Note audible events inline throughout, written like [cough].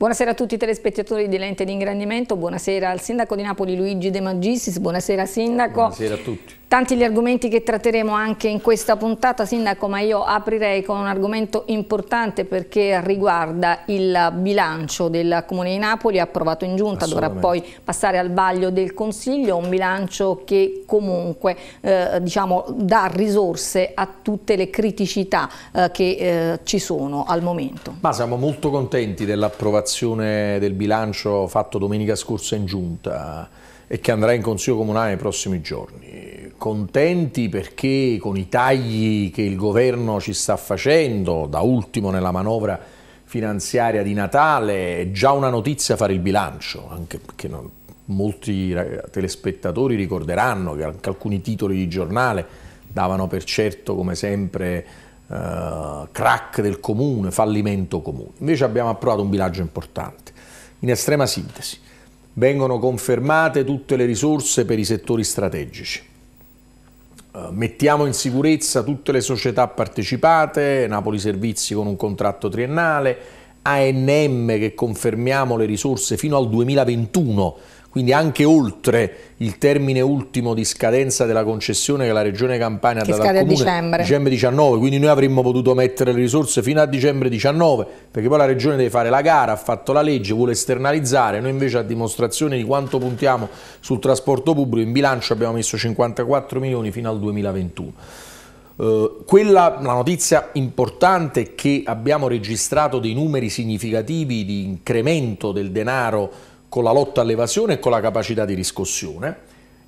Buonasera a tutti i telespettatori di Lente di Ingrandimento, buonasera al Sindaco di Napoli Luigi De Maggisis, buonasera Sindaco. Buonasera a tutti. Tanti gli argomenti che tratteremo anche in questa puntata, Sindaco, ma io aprirei con un argomento importante perché riguarda il bilancio del Comune di Napoli, approvato in giunta, dovrà poi passare al vaglio del Consiglio, un bilancio che comunque eh, diciamo, dà risorse a tutte le criticità eh, che eh, ci sono al momento. Ma siamo molto contenti dell'approvazione del bilancio fatto domenica scorsa in giunta e che andrà in Consiglio Comunale nei prossimi giorni contenti perché con i tagli che il governo ci sta facendo, da ultimo nella manovra finanziaria di Natale, è già una notizia fare il bilancio, anche perché non, molti telespettatori ricorderanno che anche alcuni titoli di giornale davano per certo, come sempre, eh, crack del comune, fallimento comune. Invece abbiamo approvato un bilancio importante. In estrema sintesi, vengono confermate tutte le risorse per i settori strategici eh, mettiamo in sicurezza tutte le società partecipate, Napoli Servizi con un contratto triennale, ANM che confermiamo le risorse fino al 2021 quindi anche oltre il termine ultimo di scadenza della concessione che la Regione Campania ha dato al Comune, dicembre. dicembre 19, quindi noi avremmo potuto mettere le risorse fino a dicembre 19, perché poi la Regione deve fare la gara, ha fatto la legge, vuole esternalizzare, noi invece a dimostrazione di quanto puntiamo sul trasporto pubblico in bilancio abbiamo messo 54 milioni fino al 2021. Eh, quella, la notizia importante è che abbiamo registrato dei numeri significativi di incremento del denaro con la lotta all'evasione e con la capacità di riscossione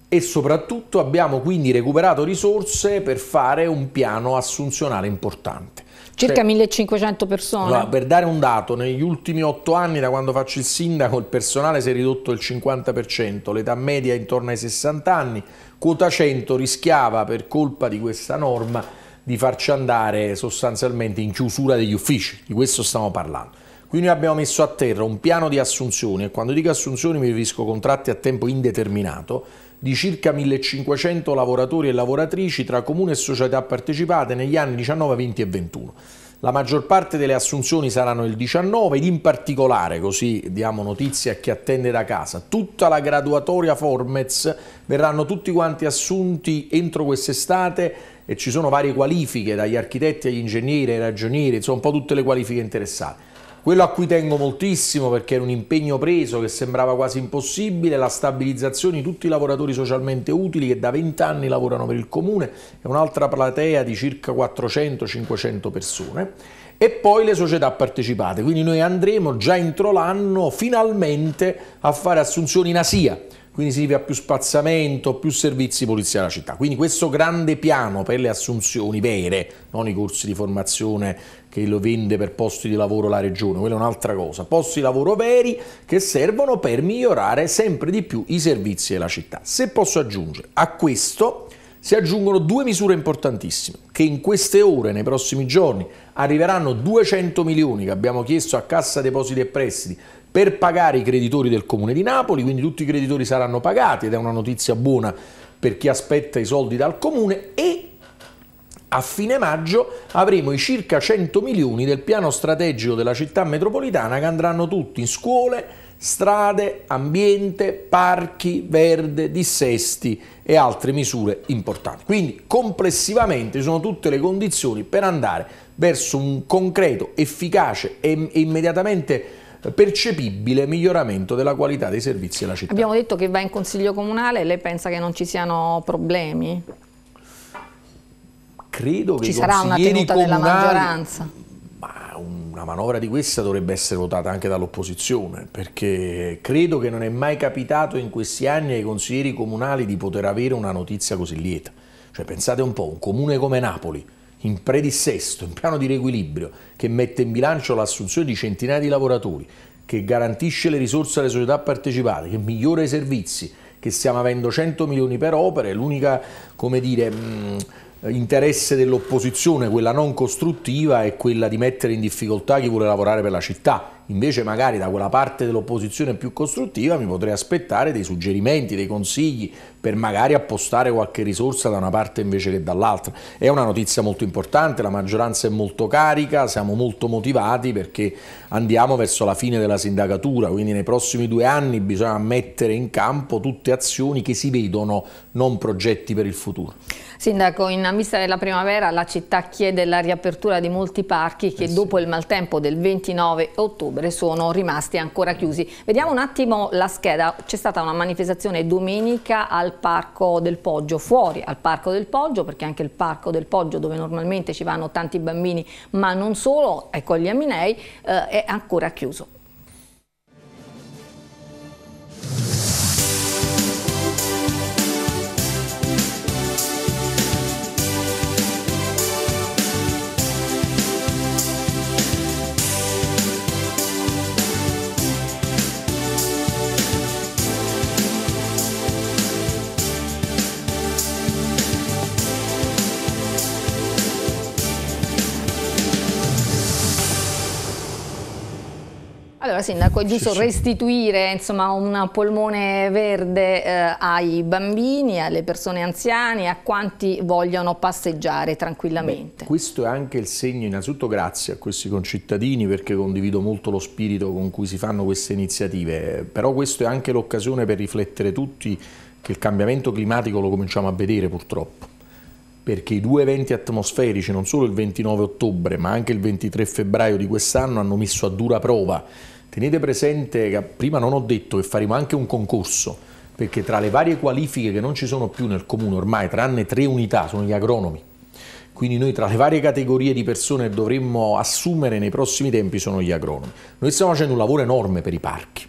e soprattutto abbiamo quindi recuperato risorse per fare un piano assunzionale importante. Circa cioè, 1500 persone. per dare un dato, negli ultimi otto anni da quando faccio il sindaco il personale si è ridotto del 50%, l'età media è intorno ai 60 anni, quota 100 rischiava per colpa di questa norma di farci andare sostanzialmente in chiusura degli uffici, di questo stiamo parlando. Qui noi abbiamo messo a terra un piano di assunzioni, e quando dico assunzioni mi riferisco a contratti a tempo indeterminato, di circa 1500 lavoratori e lavoratrici tra comune e società partecipate negli anni 19, 20 e 21. La maggior parte delle assunzioni saranno il 19 ed in particolare, così diamo notizia a chi attende da casa, tutta la graduatoria Formez verranno tutti quanti assunti entro quest'estate e ci sono varie qualifiche dagli architetti agli ingegneri ai ragionieri, insomma un po' tutte le qualifiche interessate. Quello a cui tengo moltissimo perché era un impegno preso che sembrava quasi impossibile, la stabilizzazione di tutti i lavoratori socialmente utili che da 20 anni lavorano per il comune e un'altra platea di circa 400-500 persone e poi le società partecipate. Quindi noi andremo già entro l'anno finalmente a fare assunzioni in Asia quindi si significa più spazzamento, più servizi polizia alla città. Quindi questo grande piano per le assunzioni vere, non i corsi di formazione che lo vende per posti di lavoro la regione, quella è un'altra cosa, posti di lavoro veri che servono per migliorare sempre di più i servizi della città. Se posso aggiungere a questo si aggiungono due misure importantissime che in queste ore, nei prossimi giorni, arriveranno 200 milioni che abbiamo chiesto a Cassa Depositi e Prestiti per pagare i creditori del Comune di Napoli, quindi tutti i creditori saranno pagati ed è una notizia buona per chi aspetta i soldi dal Comune e a fine maggio avremo i circa 100 milioni del piano strategico della città metropolitana che andranno tutti in scuole, strade, ambiente, parchi, verde, dissesti e altre misure importanti. Quindi complessivamente sono tutte le condizioni per andare verso un concreto, efficace e immediatamente percepibile miglioramento della qualità dei servizi alla città. Abbiamo detto che va in consiglio comunale lei pensa che non ci siano problemi? Credo che ci sarà una tenuta comunali... della maggioranza. Ma una manovra di questa dovrebbe essere votata anche dall'opposizione, perché credo che non è mai capitato in questi anni ai consiglieri comunali di poter avere una notizia così lieta. Cioè pensate un po', un comune come Napoli, in predissesto, in piano di riequilibrio che mette in bilancio l'assunzione di centinaia di lavoratori, che garantisce le risorse alle società partecipate, che migliora i servizi, che stiamo avendo 100 milioni per opere, l'unica, come dire... Mh, mm, interesse dell'opposizione, quella non costruttiva, è quella di mettere in difficoltà chi vuole lavorare per la città invece magari da quella parte dell'opposizione più costruttiva mi potrei aspettare dei suggerimenti, dei consigli per magari appostare qualche risorsa da una parte invece che dall'altra. È una notizia molto importante, la maggioranza è molto carica, siamo molto motivati perché andiamo verso la fine della sindacatura, quindi nei prossimi due anni bisogna mettere in campo tutte azioni che si vedono, non progetti per il futuro. Sindaco, in vista della primavera la città chiede la riapertura di molti parchi che eh sì. dopo il maltempo del 29 ottobre ottobre sono rimasti ancora chiusi. Vediamo un attimo la scheda, c'è stata una manifestazione domenica al Parco del Poggio, fuori al Parco del Poggio, perché anche il Parco del Poggio dove normalmente ci vanno tanti bambini, ma non solo, ecco gli Aminei, eh, è ancora chiuso. Allora Sindaco, è giusto sì, restituire insomma, un polmone verde eh, ai bambini, alle persone anziane, a quanti vogliono passeggiare tranquillamente. Beh, questo è anche il segno, innanzitutto grazie a questi concittadini perché condivido molto lo spirito con cui si fanno queste iniziative, però questa è anche l'occasione per riflettere tutti che il cambiamento climatico lo cominciamo a vedere purtroppo perché i due eventi atmosferici, non solo il 29 ottobre ma anche il 23 febbraio di quest'anno, hanno messo a dura prova Tenete presente che prima non ho detto che faremo anche un concorso, perché tra le varie qualifiche che non ci sono più nel comune ormai, tranne tre unità, sono gli agronomi. Quindi noi tra le varie categorie di persone che dovremmo assumere nei prossimi tempi sono gli agronomi. Noi stiamo facendo un lavoro enorme per i parchi.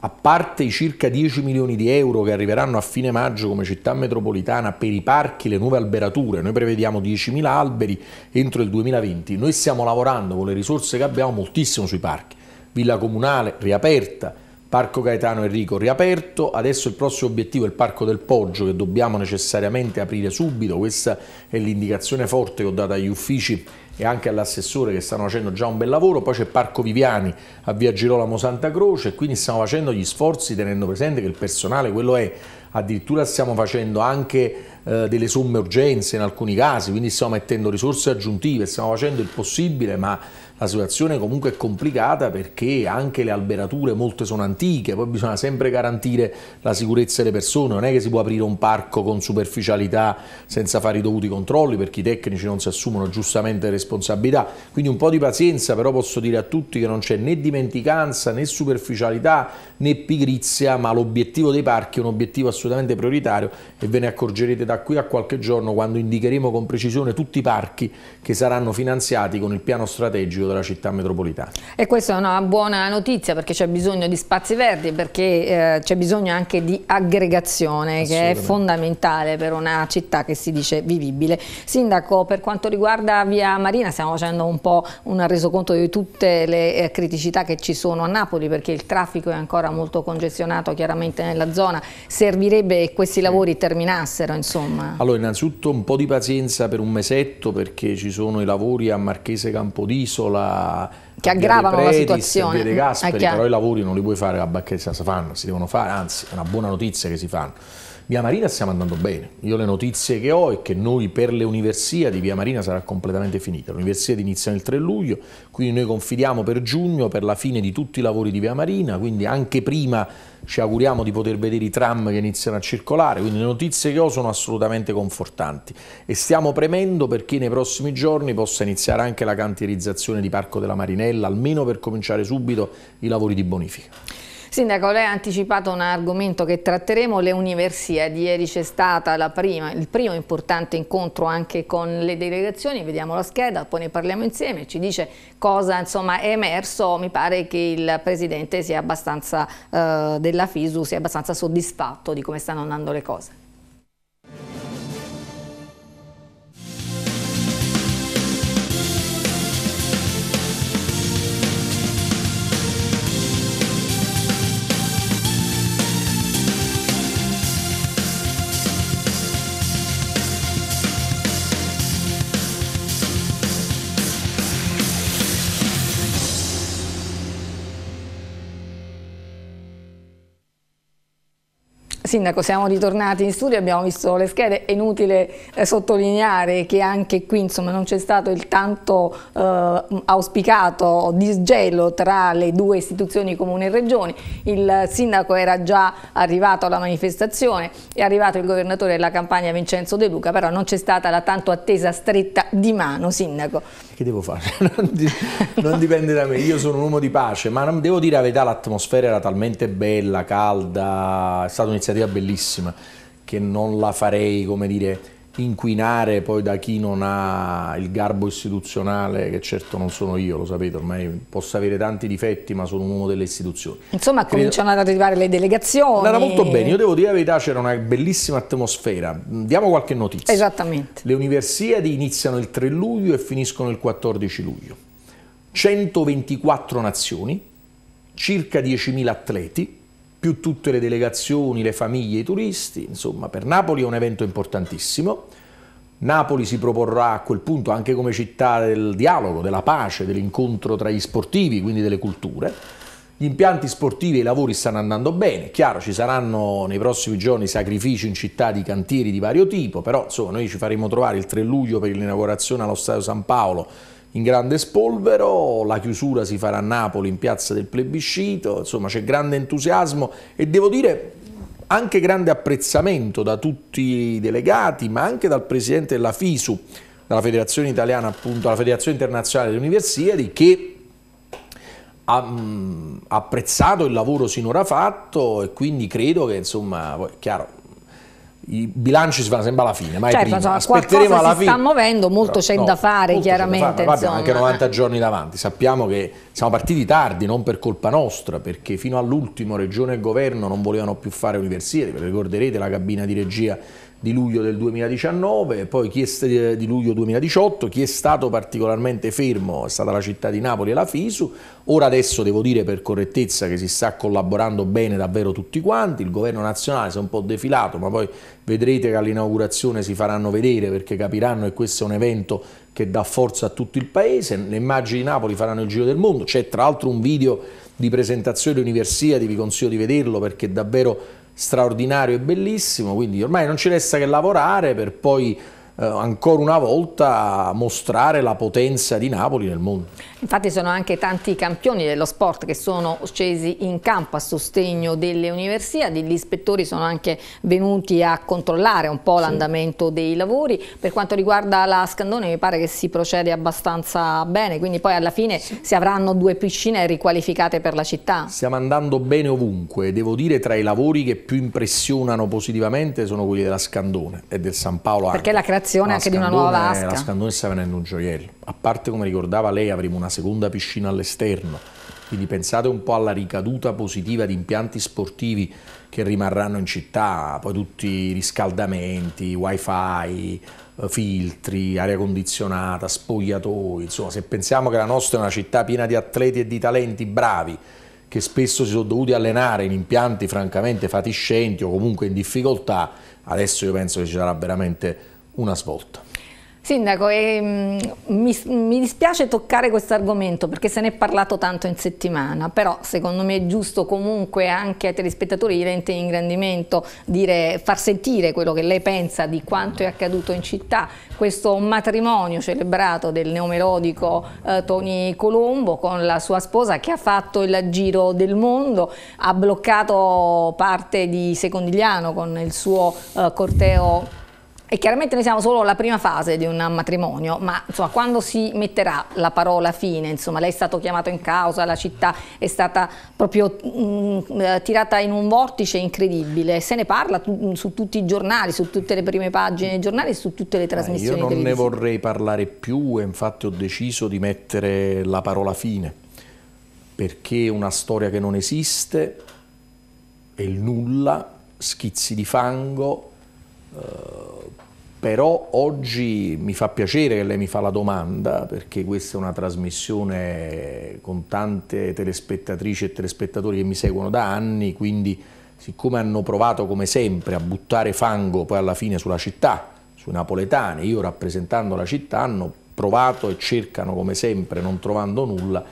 A parte i circa 10 milioni di euro che arriveranno a fine maggio come città metropolitana per i parchi, le nuove alberature, noi prevediamo 10.000 alberi entro il 2020, noi stiamo lavorando con le risorse che abbiamo moltissimo sui parchi Villa Comunale riaperta, Parco Gaetano Enrico riaperto, adesso il prossimo obiettivo è il Parco del Poggio che dobbiamo necessariamente aprire subito, questa è l'indicazione forte che ho dato agli uffici e anche all'assessore che stanno facendo già un bel lavoro, poi c'è Parco Viviani a Via Girolamo Santa Croce, e quindi stiamo facendo gli sforzi tenendo presente che il personale quello è, addirittura stiamo facendo anche eh, delle somme urgenze in alcuni casi, quindi stiamo mettendo risorse aggiuntive, stiamo facendo il possibile ma la situazione comunque è complicata perché anche le alberature molte sono antiche, poi bisogna sempre garantire la sicurezza delle persone, non è che si può aprire un parco con superficialità senza fare i dovuti controlli perché i tecnici non si assumono giustamente responsabilità, quindi un po' di pazienza però posso dire a tutti che non c'è né dimenticanza né superficialità né pigrizia, ma l'obiettivo dei parchi è un obiettivo assolutamente prioritario e ve ne accorgerete da qui a qualche giorno quando indicheremo con precisione tutti i parchi che saranno finanziati con il piano strategico della città metropolitana. E questa è una buona notizia perché c'è bisogno di spazi verdi, perché eh, c'è bisogno anche di aggregazione che è fondamentale per una città che si dice vivibile. Sindaco, per quanto riguarda Via Marina stiamo facendo un po' un resoconto di tutte le eh, criticità che ci sono a Napoli perché il traffico è ancora molto congestionato chiaramente nella zona, servirebbe che questi lavori terminassero insomma. Allora innanzitutto un po' di pazienza per un mesetto perché ci sono i lavori a Marchese Campodisola Mazzola, che aggravano Preti, la situazione. Gasperi, eh, però i lavori non li puoi fare a Bacchetta Safanno, si devono fare, anzi è una buona notizia che si fanno Via Marina stiamo andando bene. Io le notizie che ho è che noi per le università di Via Marina sarà completamente finita. L'università inizia nel 3 luglio, quindi noi confidiamo per giugno per la fine di tutti i lavori di Via Marina, quindi anche prima ci auguriamo di poter vedere i tram che iniziano a circolare, quindi le notizie che ho sono assolutamente confortanti e stiamo premendo perché nei prossimi giorni possa iniziare anche la cantierizzazione di Parco della Marinella, almeno per cominciare subito i lavori di bonifica. Sindaco, lei ha anticipato un argomento che tratteremo, le universiadi. Eh, ieri c'è stato il primo importante incontro anche con le delegazioni, vediamo la scheda, poi ne parliamo insieme, ci dice cosa insomma, è emerso. Mi pare che il Presidente sia abbastanza, eh, della FISU sia abbastanza soddisfatto di come stanno andando le cose. Sindaco, siamo ritornati in studio, abbiamo visto le schede, è inutile eh, sottolineare che anche qui insomma, non c'è stato il tanto eh, auspicato disgelo tra le due istituzioni comune e regioni, il Sindaco era già arrivato alla manifestazione, è arrivato il Governatore della campagna Vincenzo De Luca, però non c'è stata la tanto attesa stretta di mano Sindaco che devo fare? [laughs] Non, di, non, dipende da me, io sono un uomo di pace, ma non, devo dire la verità, l'atmosfera era talmente bella, calda, è stata un'iniziativa bellissima, che non la farei, come dire, inquinare poi da chi non ha il garbo istituzionale, che certo non sono io, lo sapete, ormai posso avere tanti difetti, ma sono uno delle istituzioni. Insomma, Quindi, cominciano ad arrivare le delegazioni. Andava molto bene, io devo dire la verità, c'era una bellissima atmosfera. Diamo qualche notizia. Esattamente. Le universiadi iniziano il 3 luglio e finiscono il 14 luglio. 124 nazioni, circa 10.000 atleti, più tutte le delegazioni, le famiglie, i turisti, insomma per Napoli è un evento importantissimo. Napoli si proporrà a quel punto anche come città del dialogo, della pace, dell'incontro tra gli sportivi, quindi delle culture. Gli impianti sportivi e i lavori stanno andando bene, chiaro ci saranno nei prossimi giorni sacrifici in città di cantieri di vario tipo, però insomma noi ci faremo trovare il 3 luglio per l'inaugurazione allo Stadio San Paolo in grande spolvero, la chiusura si farà a Napoli in piazza del plebiscito, insomma c'è grande entusiasmo e devo dire anche grande apprezzamento da tutti i delegati, ma anche dal presidente della FISU, dalla Federazione Italiana, appunto, alla Federazione Internazionale delle Universiadi, che mm, ha apprezzato il lavoro sinora fatto e quindi credo che, insomma, poi, chiaro, i bilanci si fanno sempre alla fine, ma certo, prima. Insomma, aspetteremo alla fine. sta muovendo, molto c'è da fare chiaramente. Da fare, anche 90 giorni davanti, sappiamo che siamo partiti tardi, non per colpa nostra, perché fino all'ultimo regione e governo non volevano più fare universieri, ricorderete la cabina di regia di luglio del 2019, poi chi è, eh, di luglio 2018, chi è stato particolarmente fermo è stata la città di Napoli e la Fisu, ora adesso devo dire per correttezza che si sta collaborando bene davvero tutti quanti, il governo nazionale si è un po' defilato, ma poi vedrete che all'inaugurazione si faranno vedere perché capiranno che questo è un evento che dà forza a tutto il paese, le immagini di Napoli faranno il giro del mondo, c'è tra l'altro un video di presentazione di Universiadi, vi consiglio di vederlo perché davvero straordinario e bellissimo, quindi ormai non ci resta che lavorare per poi eh, ancora una volta mostrare la potenza di Napoli nel mondo. Infatti sono anche tanti campioni dello sport che sono scesi in campo a sostegno delle universiadi, gli ispettori sono anche venuti a controllare un po' l'andamento sì. dei lavori, per quanto riguarda la Scandone mi pare che si procede abbastanza bene, quindi poi alla fine sì. si avranno due piscine riqualificate per la città. Stiamo andando bene ovunque, devo dire tra i lavori che più impressionano positivamente sono quelli della Scandone e del San Paolo Arco. Perché la creazione creazione anche di una nuova vasca. La Scandone sta venendo un gioiello. A parte, come ricordava lei, avremo una seconda piscina all'esterno. Quindi pensate un po' alla ricaduta positiva di impianti sportivi che rimarranno in città, poi tutti i riscaldamenti, wifi, eh, filtri, aria condizionata, spogliatoi, insomma se pensiamo che la nostra è una città piena di atleti e di talenti bravi, che spesso si sono dovuti allenare in impianti francamente fatiscenti o comunque in difficoltà, adesso io penso che ci sarà veramente una svolta. Sindaco, ehm, mi, mi, dispiace toccare questo argomento perché se ne è parlato tanto in settimana, però secondo me è giusto comunque anche ai telespettatori di Lente in Ingrandimento dire, far sentire quello che lei pensa di quanto è accaduto in città, questo matrimonio celebrato del neomelodico eh, Tony Colombo con la sua sposa che ha fatto il giro del mondo, ha bloccato parte di Secondigliano con il suo eh, corteo e chiaramente noi siamo solo alla prima fase di un matrimonio, ma insomma, quando si metterà la parola fine, insomma, lei è stato chiamato in causa, la città è stata proprio mh, mm, eh, tirata in un vortice incredibile, se ne parla mm, su tutti i giornali, su tutte le prime pagine dei giornali, e su tutte le trasmissioni. Ma io non ne vorrei parlare più infatti ho deciso di mettere la parola fine, perché una storia che non esiste è il nulla, schizzi di fango. Uh, però oggi mi fa piacere che lei mi fa la domanda perché questa è una trasmissione con tante telespettatrici e telespettatori che mi seguono da anni, quindi siccome hanno provato come sempre a buttare fango poi alla fine sulla città, sui napoletani, io rappresentando la città hanno provato e cercano come sempre non trovando nulla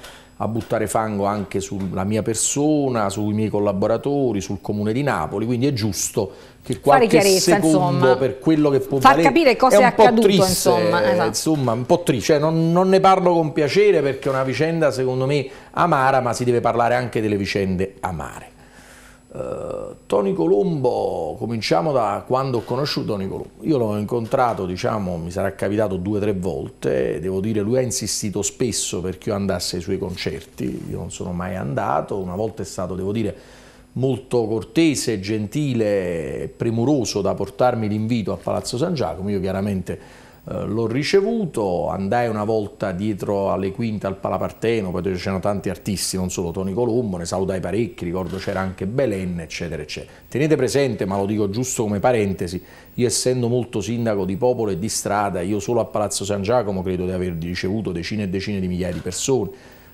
a buttare fango anche sulla mia persona, sui miei collaboratori, sul comune di Napoli, quindi è giusto che qualche secondo insomma, per quello che può far valere, capire cosa è, è accaduto, triste, insomma, eh, esatto. insomma, un po' triste, cioè, non, non ne parlo con piacere perché è una vicenda secondo me amara, ma si deve parlare anche delle vicende amare. Uh, Tony Colombo, cominciamo da quando ho conosciuto Tony Colombo. Io l'ho incontrato, diciamo, mi sarà capitato due o tre volte, devo dire lui ha insistito spesso perché io andasse ai suoi concerti, io non sono mai andato, una volta è stato, devo dire, molto cortese, gentile, premuroso da portarmi l'invito a Palazzo San Giacomo, io chiaramente eh, l'ho ricevuto, andai una volta dietro alle quinte al Palaparteno, poi c'erano tanti artisti, non solo Tony Colombo, ne salutai parecchi, ricordo c'era anche Belen, eccetera, eccetera. Tenete presente, ma lo dico giusto come parentesi, io essendo molto sindaco di popolo e di strada, io solo a Palazzo San Giacomo credo di aver ricevuto decine e decine di migliaia di persone,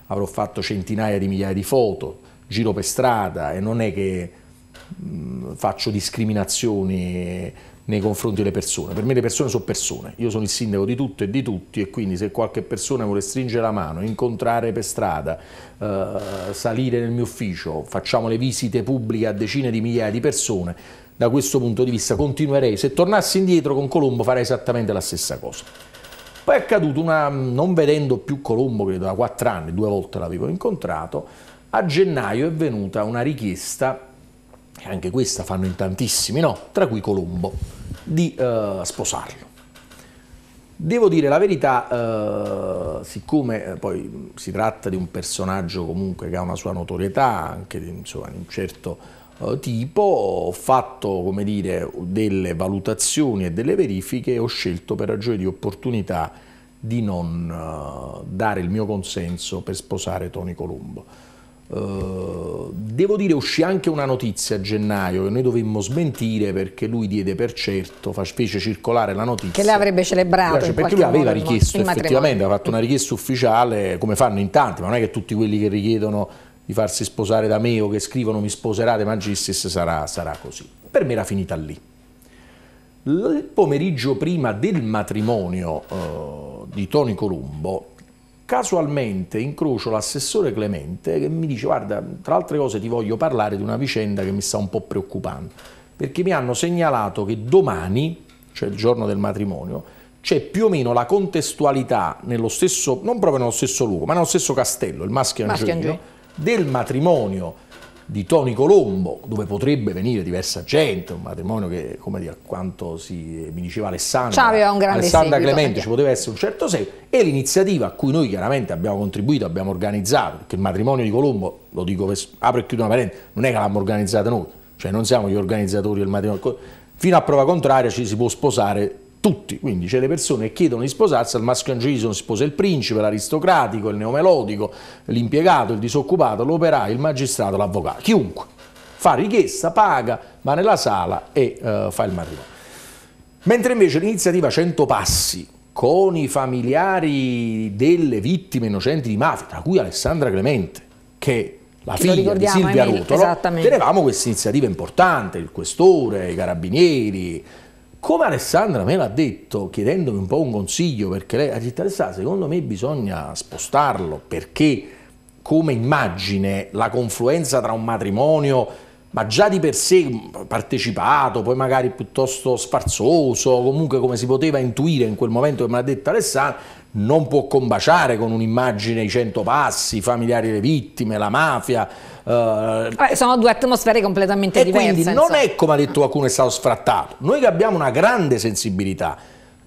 avrò fatto centinaia di migliaia di foto, giro per strada e non è che mh, mm, faccio discriminazioni nei confronti delle persone. Per me le persone sono persone, io sono il sindaco di tutto e di tutti e quindi se qualche persona vuole stringere la mano, incontrare per strada, eh, salire nel mio ufficio, facciamo le visite pubbliche a decine di migliaia di persone, da questo punto di vista continuerei, se tornassi indietro con Colombo farei esattamente la stessa cosa. Poi è accaduto una, non vedendo più Colombo, credo da quattro anni, due volte l'avevo incontrato, a gennaio è venuta una richiesta e anche questa fanno in tantissimi, no? Tra cui Colombo, di eh, sposarlo. Devo dire la verità, eh, siccome eh, poi si tratta di un personaggio comunque che ha una sua notorietà, anche di, insomma, di un certo eh, tipo, ho fatto come dire, delle valutazioni e delle verifiche e ho scelto per ragione di opportunità di non eh, dare il mio consenso per sposare Tony Colombo. Eh, devo dire uscì anche una notizia a gennaio che noi dovemmo smentire perché lui diede per certo, fece circolare la notizia che l'avrebbe celebrato cioè, perché lui aveva richiesto effettivamente, aveva fatto una richiesta ufficiale come fanno in tanti, ma non è che tutti quelli che richiedono di farsi sposare da me o che scrivono mi sposerà De Magistris sarà, sarà così. Per me era finita lì. Il pomeriggio prima del matrimonio uh, di Tony Columbo Casualmente incrocio l'assessore Clemente che mi dice guarda, tra altre cose ti voglio parlare di una vicenda che mi sta un po' preoccupando, perché mi hanno segnalato che domani, cioè il giorno del matrimonio, c'è più o meno la contestualità nello stesso, non proprio nello stesso luogo, ma nello stesso castello, il maschio, maschio Angelino, del matrimonio di Tony Colombo, dove potrebbe venire diversa gente, un matrimonio che, come dire, quanto si, mi diceva Alessandra, cioè, Alessandra seguito, Clemente, eh. ci poteva essere un certo segno, e l'iniziativa a cui noi chiaramente abbiamo contribuito, abbiamo organizzato, perché il matrimonio di Colombo, lo dico, apro e chiudo una parente, non è che l'abbiamo organizzata noi, cioè non siamo gli organizzatori del matrimonio, fino a prova contraria ci si può sposare tutti, quindi c'è le persone che chiedono di sposarsi, al maschio angiolisano si sposa il principe, l'aristocratico, il neomelodico, l'impiegato, il disoccupato, l'operaio, il magistrato, l'avvocato, chiunque fa richiesta, paga, va nella sala e uh, fa il matrimonio. Mentre invece l'iniziativa 100 Passi, con i familiari delle vittime innocenti di mafia, tra cui Alessandra Clemente, che è la figlia di Silvia Rotolo, tenevamo questa iniziativa importante, il questore, i carabinieri, come Alessandra me l'ha detto, chiedendomi un po' un consiglio, perché lei ha detto Alessandra, secondo me bisogna spostarlo, perché come immagine la confluenza tra un matrimonio, ma già di per sé partecipato, poi magari piuttosto sfarzoso, comunque come si poteva intuire in quel momento che me l'ha detto Alessandra, non può combaciare con un'immagine i cento passi, i familiari delle vittime, la mafia, eh, Vabbè, sono due atmosfere completamente diverse. Quindi non insomma. è come ha detto qualcuno è stato sfrattato. Noi che abbiamo una grande sensibilità,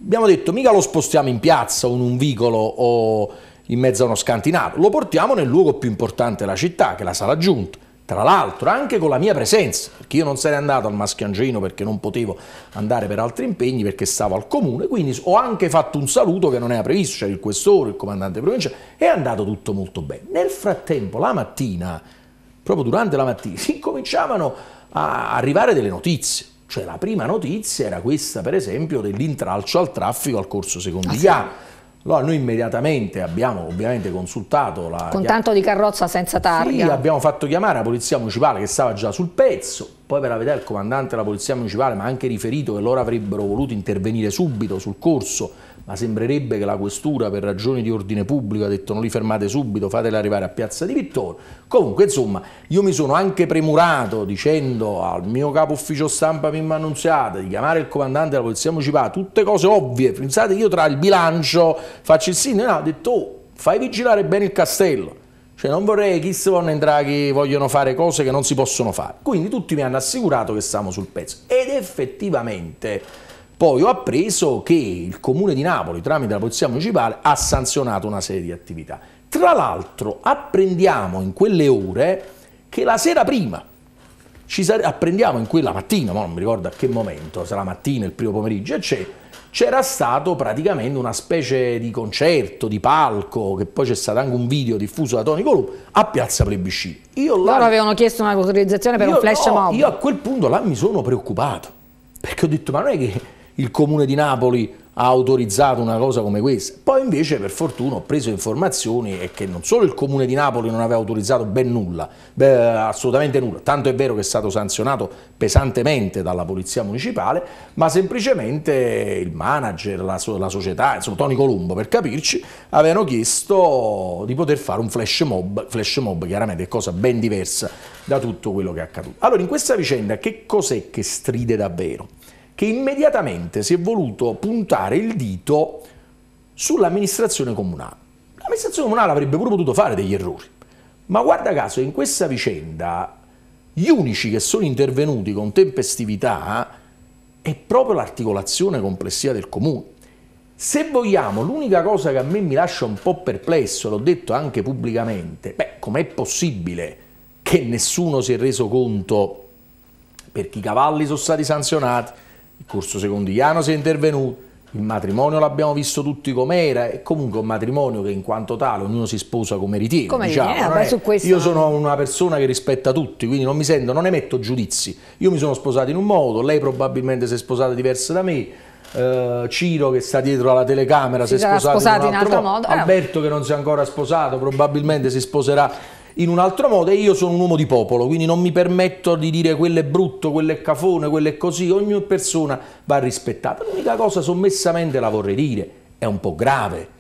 abbiamo detto mica lo spostiamo in piazza o in un vicolo o in mezzo a uno scantinato, lo portiamo nel luogo più importante della città, che è la sala giunta. Tra l'altro anche con la mia presenza, perché io non sarei andato al Maschiangelino perché non potevo andare per altri impegni perché stavo al comune, quindi ho anche fatto un saluto che non era previsto, c'era il questore, il comandante provinciale, è andato tutto molto bene. Nel frattempo la mattina proprio durante la mattina, si cominciavano a arrivare delle notizie. Cioè la prima notizia era questa, per esempio, dell'intralcio al traffico al corso Secondigliano. Ah, allora noi immediatamente abbiamo ovviamente consultato la... Con tanto di carrozza senza targa. Sì, abbiamo fatto chiamare la polizia municipale che stava già sul pezzo, poi per la verità il comandante della Polizia Municipale mi ha anche riferito che loro avrebbero voluto intervenire subito sul corso, ma sembrerebbe che la questura per ragioni di ordine pubblico ha detto non li fermate subito, fateli arrivare a Piazza di Vittorio. Comunque insomma io mi sono anche premurato dicendo al mio capo ufficio stampa Mimma Annunziata di chiamare il comandante della Polizia Municipale, tutte cose ovvie, pensate io tra il bilancio faccio il sindaco, no, ho detto oh, fai vigilare bene il castello cioè non vorrei che Kisson e Draghi vogliono fare cose che non si possono fare. Quindi tutti mi hanno assicurato che siamo sul pezzo. Ed effettivamente poi ho appreso che il Comune di Napoli, tramite la Polizia Municipale, ha sanzionato una serie di attività. Tra l'altro apprendiamo in quelle ore che la sera prima, ci apprendiamo in quella mattina, ma non mi ricordo a che momento, sarà mattina, il primo pomeriggio, eccetera, c'era stato praticamente una specie di concerto, di palco, che poi c'è stato anche un video diffuso da Tony Colù a Piazza Plebiscito. Io là, Loro avevano chiesto una autorizzazione per un flash no, mob. Io a quel punto là mi sono preoccupato, perché ho detto ma non è che il Comune di Napoli ha autorizzato una cosa come questa. Poi invece per fortuna ho preso informazioni e che non solo il Comune di Napoli non aveva autorizzato ben nulla, beh, assolutamente nulla, tanto è vero che è stato sanzionato pesantemente dalla Polizia Municipale, ma semplicemente il manager, la, la società, insomma Tony Colombo per capirci, avevano chiesto di poter fare un flash mob, flash mob chiaramente è cosa ben diversa da tutto quello che è accaduto. Allora in questa vicenda che cos'è che stride davvero? che immediatamente si è voluto puntare il dito sull'amministrazione comunale. L'amministrazione comunale avrebbe pure potuto fare degli errori, ma guarda caso in questa vicenda gli unici che sono intervenuti con tempestività è proprio l'articolazione complessiva del comune. Se vogliamo, l'unica cosa che a me mi lascia un po' perplesso, l'ho detto anche pubblicamente, beh, com'è possibile che nessuno si è reso conto perché i cavalli sono stati sanzionati, corso secondigliano si è intervenuto, il matrimonio l'abbiamo visto tutti com'era, è comunque un matrimonio che in quanto tale ognuno si sposa come ritiene. Come diciamo, eh, è, questo... Io sono una persona che rispetta tutti, quindi non mi sento, non emetto giudizi. Io mi sono sposato in un modo, lei probabilmente si è sposata diversa da me, eh, Ciro che sta dietro alla telecamera si, si è sposato, sposato in un altro, in altro modo, modo. Eh. Alberto che non si è ancora sposato probabilmente si sposerà in un altro modo e io sono un uomo di popolo, quindi non mi permetto di dire quello è brutto, quello è cafone, quello è così, ogni persona va rispettata. L'unica cosa sommessamente la vorrei dire, è un po' grave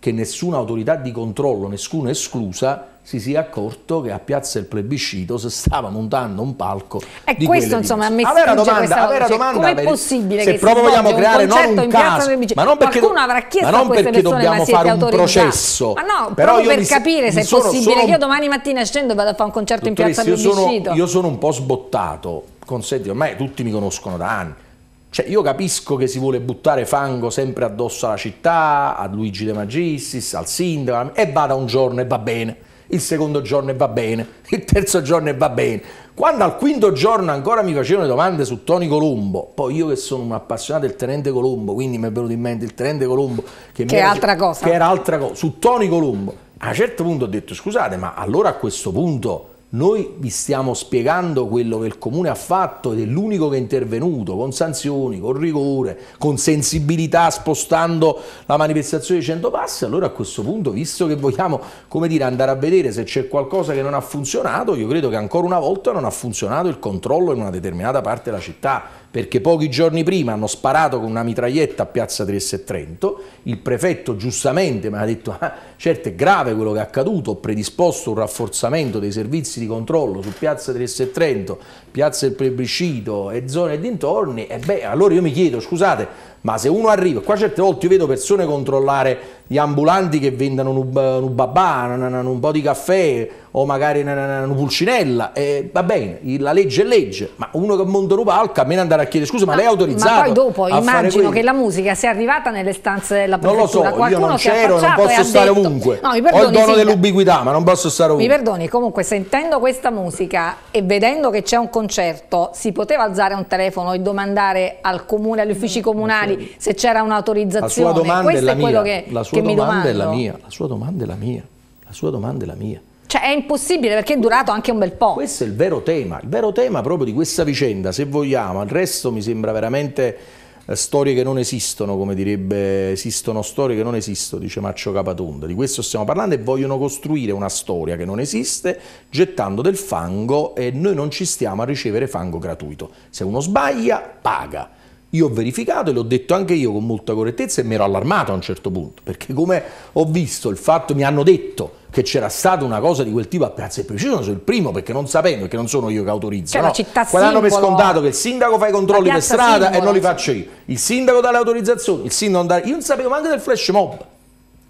che nessuna autorità di controllo, nessuna esclusa, si sia accorto che a Piazza del Plebiscito si stava montando un palco e di eh, questo insomma ha messo in allora domanda, allora cioè, domanda com'è possibile se proprio vogliamo creare non un caso ma non perché, qualcuno avrà chiesto ma non perché dobbiamo fare un processo ma no, però per mi, capire se è possibile sono, che io domani mattina scendo e vado a fare un concerto in Piazza del Plebiscito io sono, io sono un po' sbottato consenti ormai tutti mi conoscono da anni cioè, io capisco che si vuole buttare fango sempre addosso alla città, a Luigi De Magistris, al sindaco, e vada un giorno e va bene, il secondo giorno e va bene, [laughs] il terzo giorno e va bene. Quando al quinto giorno ancora mi facevano domande su Tony Colombo, poi io che sono un appassionato del Tenente Colombo, quindi mi è venuto in mente il Tenente Colombo che, che, era, altra che era altra cosa, su Tony Colombo, a un certo punto ho detto scusate, ma allora a questo punto noi vi stiamo spiegando quello che il Comune ha fatto ed è l'unico che è intervenuto con sanzioni, con rigore, con sensibilità spostando la manifestazione di 100 passi. Allora a questo punto, visto che vogliamo dire, andare a vedere se c'è qualcosa che non ha funzionato, io credo che ancora una volta non ha funzionato il controllo in una determinata parte della città perché pochi giorni prima hanno sparato con una mitraglietta a Piazza Tresse e Trento, il prefetto giustamente mi ha detto ah, certo è grave quello che è accaduto, ho predisposto un rafforzamento dei servizi di controllo su Piazza Tresse e Trento, Piazza del Plebiscito e zone e dintorni, e beh allora io mi chiedo scusate ma se uno arriva, qua certe volte io vedo persone controllare gli ambulanti che vendono un, babà, un, po' di caffè o magari un pulcinella, e va bene, la legge è legge, ma uno che monta un palco a me andare a chiedere scusa, ma, ma lei è autorizzato? Ma poi dopo immagino che la musica sia arrivata nelle stanze della prefettura, Non lo so, io non c'ero, non posso stare detto, ovunque, no, mi perdoni, ho il dono dell'ubiquità, ma non posso stare ovunque. Mi perdoni, comunque sentendo questa musica e vedendo che c'è un concerto, si poteva alzare un telefono e domandare al comune, agli uffici comunali tribunali se c'era un'autorizzazione. La sua domanda Questo è, la mia. Che, la sua domanda è la mia. La sua domanda è la mia. La sua domanda è la mia. Cioè è impossibile perché è durato anche un bel po'. Questo è il vero tema, il vero tema proprio di questa vicenda, se vogliamo. Al resto mi sembra veramente eh, storie che non esistono, come direbbe esistono storie che non esistono, dice Maccio Capatonda. Di questo stiamo parlando e vogliono costruire una storia che non esiste gettando del fango e noi non ci stiamo a ricevere fango gratuito. Se uno sbaglia, paga io ho verificato e l'ho detto anche io con molta correttezza e mi ero allarmato a un certo punto, perché come ho visto il fatto, mi hanno detto che c'era stata una cosa di quel tipo a Piazza e Preciso, sono il primo perché non sapendo, perché non sono io che autorizzo. Cioè, no? città Quell'anno per scontato che il sindaco fa i controlli per strada simbolo. e non li faccio io. Il sindaco dà le autorizzazioni, il sindaco non dà... Io non sapevo neanche del flash mob.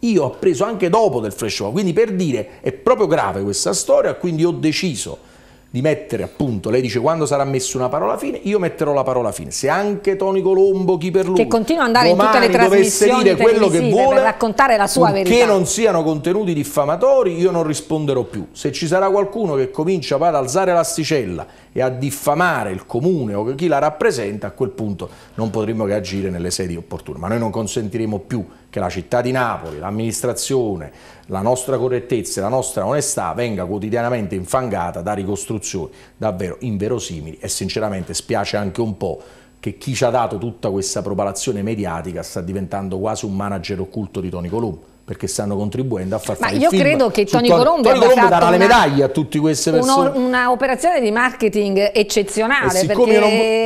Io ho preso anche dopo del flash mob, quindi per dire è proprio grave questa storia, quindi ho deciso di mettere appunto, lei dice quando sarà messa una parola fine, io metterò la parola fine. Se anche Tony Colombo, chi per lui, che continua ad andare in tutte le trasmissioni dire quello che vuole, per raccontare la sua verità, che non siano contenuti diffamatori, io non risponderò più. Se ci sarà qualcuno che comincia ad alzare l'asticella e a diffamare il comune o chi la rappresenta, a quel punto non potremo che agire nelle sedi opportune, ma noi non consentiremo più che la città di Napoli, l'amministrazione, la nostra correttezza e la nostra onestà venga quotidianamente infangata da ricostruzioni davvero inverosimili e sinceramente spiace anche un po' che chi ci ha dato tutta questa propalazione mediatica sta diventando quasi un manager occulto di Tony Colombo perché stanno contribuendo a far Ma fare Ma io credo che Tony Colombo, Tony Colombo darà una, le medaglie a tutte queste persone. Un'operazione di marketing eccezionale, perché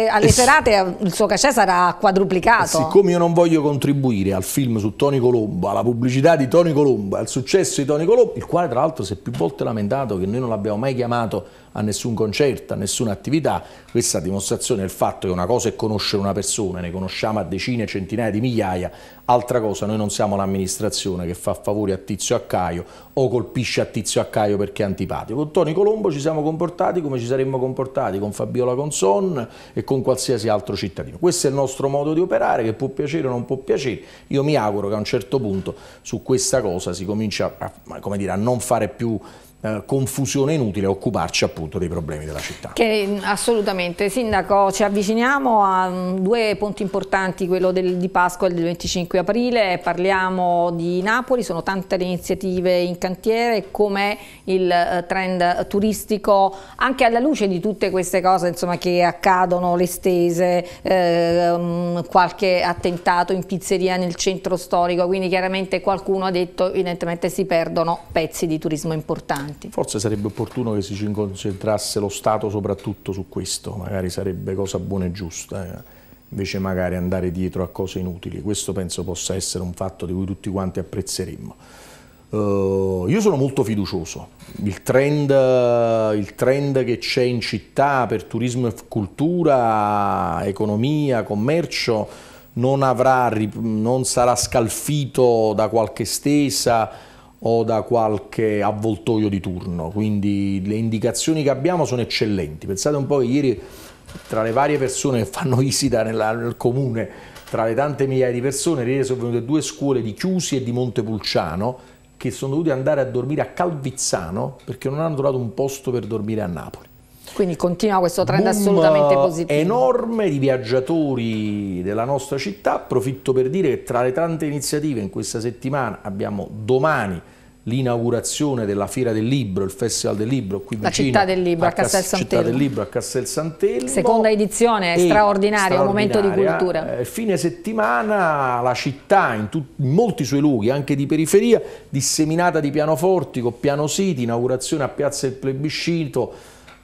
non, alle serate il suo cachè sarà quadruplicato. Siccome io non voglio contribuire al film su Tony Colombo, alla pubblicità di Tony Colombo, al successo di Tony Colombo, il quale tra l'altro si è più volte lamentato che noi non l'abbiamo mai chiamato a nessun concerto, a nessuna attività, questa dimostrazione del fatto che una cosa è conoscere una persona, ne conosciamo a decine, centinaia di migliaia, altra cosa noi non siamo l'amministrazione che fa favori a Tizio Accaio o colpisce a Tizio Accaio perché è antipatico. Con Toni Colombo ci siamo comportati come ci saremmo comportati con Fabiola Conson e con qualsiasi altro cittadino. Questo è il nostro modo di operare, che può piacere o non può piacere. Io mi auguro che a un certo punto su questa cosa si comincia a, dire, a non fare più eh, confusione inutile occuparci appunto dei problemi della città. Che, mm, assolutamente, Sindaco, ci avviciniamo a mm, due punti importanti, quello del, di Pasqua e del 25 aprile, parliamo di Napoli, sono tante le iniziative in cantiere, come il eh, trend turistico anche alla luce di tutte queste cose insomma, che accadono, le stese, eh, mm, qualche attentato in pizzeria nel centro storico, quindi chiaramente qualcuno ha detto evidentemente si perdono pezzi di turismo importanti importanti. Forse sarebbe opportuno che si concentrasse lo Stato soprattutto su questo, magari sarebbe cosa buona e giusta, eh? invece magari andare dietro a cose inutili. Questo penso possa essere un fatto di cui tutti quanti apprezzeremmo. Uh, io sono molto fiducioso, il trend, il trend che c'è in città per turismo e cultura, economia, commercio, non, avrà, non sarà scalfito da qualche stesa, o da qualche avvoltoio di turno, quindi le indicazioni che abbiamo sono eccellenti. Pensate un po' che ieri tra le varie persone che fanno visita nella, nel comune, tra le tante migliaia di persone, ieri sono venute due scuole di Chiusi e di Montepulciano che sono dovute andare a dormire a Calvizzano perché non hanno trovato un posto per dormire a Napoli. Quindi continua questo trend Boom assolutamente positivo. Enorme di viaggiatori della nostra città. Approfitto per dire che tra le tante iniziative in questa settimana abbiamo domani l'inaugurazione della Fiera del Libro, il Festival del Libro qui vicino. La Città del Libro a, Castel Santelmo. Città del Libro a Castel Santelmo. Seconda edizione, straordinaria, un momento di cultura. Eh, fine settimana la città in, in, molti suoi luoghi, anche di periferia, disseminata di pianoforti con pianositi, inaugurazione a Piazza del Plebiscito,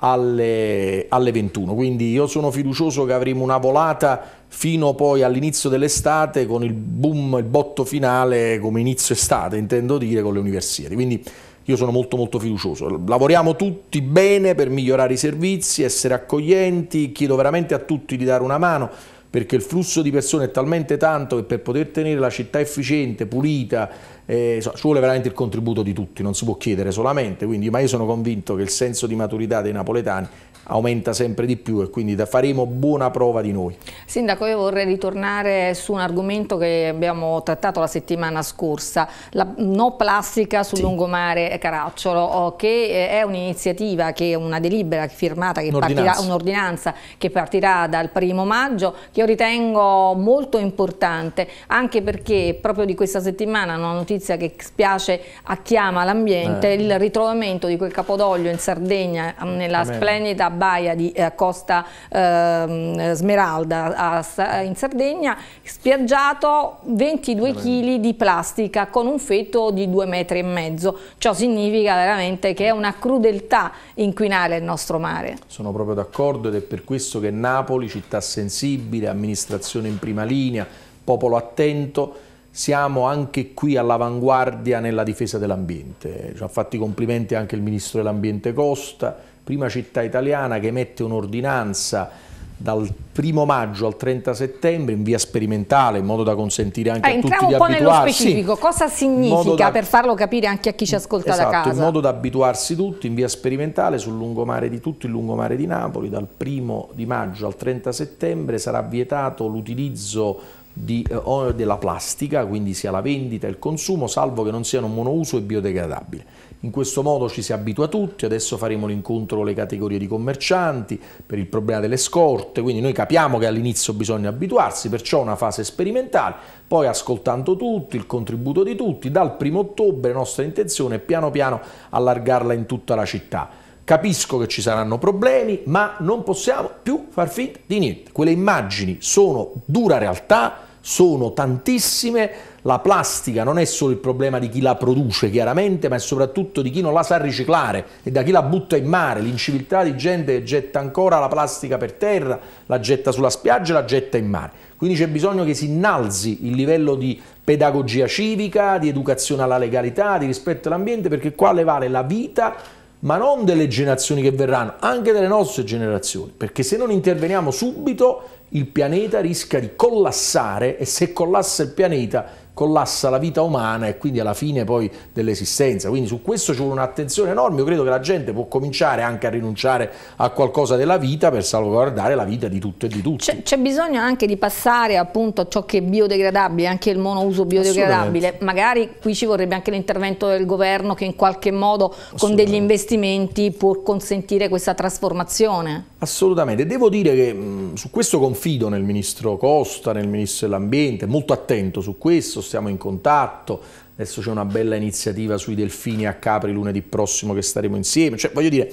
alle, alle 21. Quindi io sono fiducioso che avremo una volata fino poi all'inizio dell'estate con il boom, il botto finale come inizio estate, intendo dire, con le università. Quindi io sono molto molto fiducioso. Lavoriamo tutti bene per migliorare i servizi, essere accoglienti, chiedo veramente a tutti di dare una mano perché il flusso di persone è talmente tanto che per poter tenere la città efficiente, pulita, eh, insomma, ci vuole veramente il contributo di tutti, non si può chiedere solamente, quindi, ma io sono convinto che il senso di maturità dei napoletani aumenta sempre di più e quindi faremo buona prova di noi. Sindaco, io vorrei ritornare su un argomento che abbiamo trattato la settimana scorsa, la no plastica sul sì. lungomare Caracciolo, che eh, è un'iniziativa, che è una delibera firmata, un'ordinanza un che partirà dal primo maggio, che io ritengo molto importante, anche perché proprio di questa settimana, una notizia che spiace a chiama l'ambiente, eh. il ritrovamento di quel capodoglio in Sardegna, mm, nella Amen. splendida baia di eh, Costa ehm, eh, Smeralda a, a, in Sardegna, spiaggiato 22 kg di plastica con un feto di 2 metri e mezzo. Ciò significa veramente che è una crudeltà inquinare il nostro mare. Sono proprio d'accordo ed è per questo che Napoli, città sensibile, amministrazione in prima linea, popolo attento, siamo anche qui all'avanguardia nella difesa dell'ambiente. Ci ha fatto i complimenti anche il Ministro dell'Ambiente Costa, prima città italiana che emette un'ordinanza dal 1 maggio al 30 settembre in via sperimentale in modo da consentire anche eh, a tutti di abituarsi. Entriamo un po' nello specifico, cosa significa da, per farlo capire anche a chi ci ascolta esatto, da casa? in modo da abituarsi tutti in via sperimentale sul lungomare di tutto il lungomare di Napoli dal 1 di maggio al 30 settembre sarà vietato l'utilizzo di, eh, della plastica, quindi sia la vendita e il consumo, salvo che non siano monouso e biodegradabile in questo modo ci si abitua tutti, adesso faremo l'incontro con le categorie di commercianti per il problema delle scorte, quindi noi capiamo che all'inizio bisogna abituarsi, perciò una fase sperimentale, poi ascoltando tutti, il contributo di tutti, dal primo ottobre nostra intenzione è piano piano allargarla in tutta la città. Capisco che ci saranno problemi, ma non possiamo più far finta di niente. Quelle immagini sono dura realtà, sono tantissime, la plastica non è solo il problema di chi la produce chiaramente, ma è soprattutto di chi non la sa riciclare e da chi la butta in mare. L'inciviltà di gente che getta ancora la plastica per terra, la getta sulla spiaggia e la getta in mare. Quindi c'è bisogno che si innalzi il livello di pedagogia civica, di educazione alla legalità, di rispetto all'ambiente, perché qua le vale la vita ma non delle generazioni che verranno, anche delle nostre generazioni, perché se non interveniamo subito il pianeta rischia di collassare e se collassa il pianeta collassa la vita umana e quindi alla fine poi dell'esistenza. Quindi su questo ci vuole un'attenzione enorme, io credo che la gente può cominciare anche a rinunciare a qualcosa della vita per salvaguardare la vita di tutto e di tutti. C'è, bisogno anche di passare appunto a ciò che è biodegradabile, anche il monouso biodegradabile, magari qui ci vorrebbe anche l'intervento del governo che in qualche modo con degli investimenti può consentire questa trasformazione. Assolutamente, devo dire che mh, su questo confido nel ministro Costa, nel ministro dell'ambiente, molto attento su questo, siamo in contatto, adesso c'è una bella iniziativa sui delfini a Capri lunedì prossimo che staremo insieme, cioè voglio dire,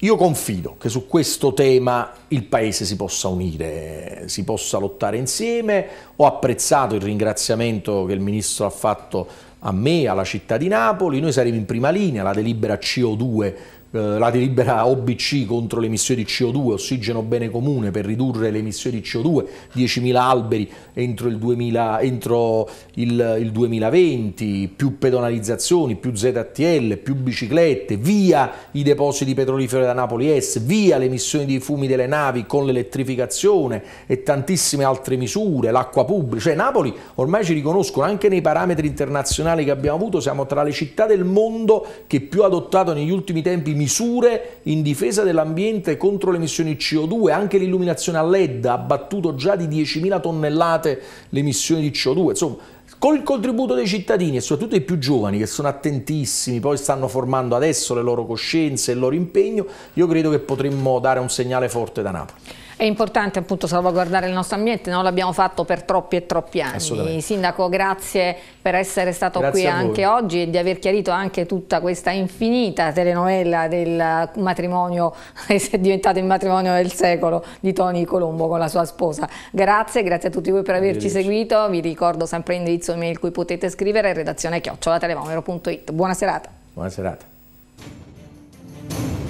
io confido che su questo tema il Paese si possa unire, si possa lottare insieme, ho apprezzato il ringraziamento che il Ministro ha fatto a me, alla città di Napoli, noi saremo in prima linea, la delibera CO2 eh, la delibera OBC contro le emissioni di CO2, ossigeno bene comune per ridurre le emissioni di CO2, 10.000 alberi entro, il, 2000, entro il, il 2020, più pedonalizzazioni, più ZTL, più biciclette, via i depositi petroliferi da Napoli S, via le emissioni di fumi delle navi con l'elettrificazione e tantissime altre misure, l'acqua pubblica, cioè Napoli ormai ci riconoscono anche nei parametri internazionali che abbiamo avuto, siamo tra le città del mondo che più ha adottato negli ultimi tempi misure in difesa dell'ambiente contro le emissioni CO2, anche l'illuminazione a LED ha abbattuto già di 10.000 tonnellate le emissioni di CO2, insomma col contributo dei cittadini e soprattutto dei più giovani che sono attentissimi, poi stanno formando adesso le loro coscienze e il loro impegno, io credo che potremmo dare un segnale forte da Napoli. È importante appunto salvaguardare il nostro ambiente, non l'abbiamo fatto per troppi e troppi anni. Sindaco, grazie per essere stato grazie qui anche oggi e di aver chiarito anche tutta questa infinita telenovela del matrimonio che [laughs] è diventato il matrimonio del secolo di Tony Colombo con la sua sposa. Grazie, grazie a tutti voi per averci seguito. Vi ricordo sempre l'indirizzo email cui potete scrivere redazione chiocciola televomero.it. Buona serata. Buona serata.